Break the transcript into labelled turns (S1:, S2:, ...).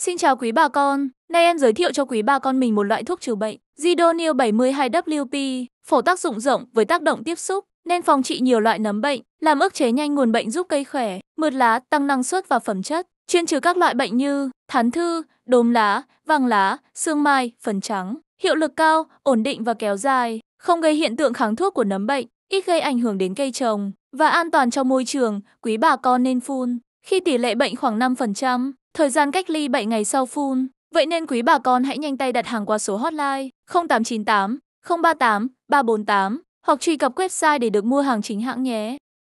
S1: Xin chào quý bà con, nay em giới thiệu cho quý bà con mình một loại thuốc trừ bệnh, Zidonil 72WP, phổ tác dụng rộng với tác động tiếp xúc, nên phòng trị nhiều loại nấm bệnh, làm ức chế nhanh nguồn bệnh giúp cây khỏe, mượt lá, tăng năng suất và phẩm chất, chuyên trừ các loại bệnh như thán thư, đốm lá, vàng lá, xương mai, phần trắng, hiệu lực cao, ổn định và kéo dài, không gây hiện tượng kháng thuốc của nấm bệnh, ít gây ảnh hưởng đến cây trồng và an toàn cho môi trường, quý bà con nên phun. Khi tỷ lệ bệnh khoảng 5%, Thời gian cách ly 7 ngày sau phun. Vậy nên quý bà con hãy nhanh tay đặt hàng qua số hotline 0898 038 348 hoặc truy cập website để được mua hàng chính hãng nhé.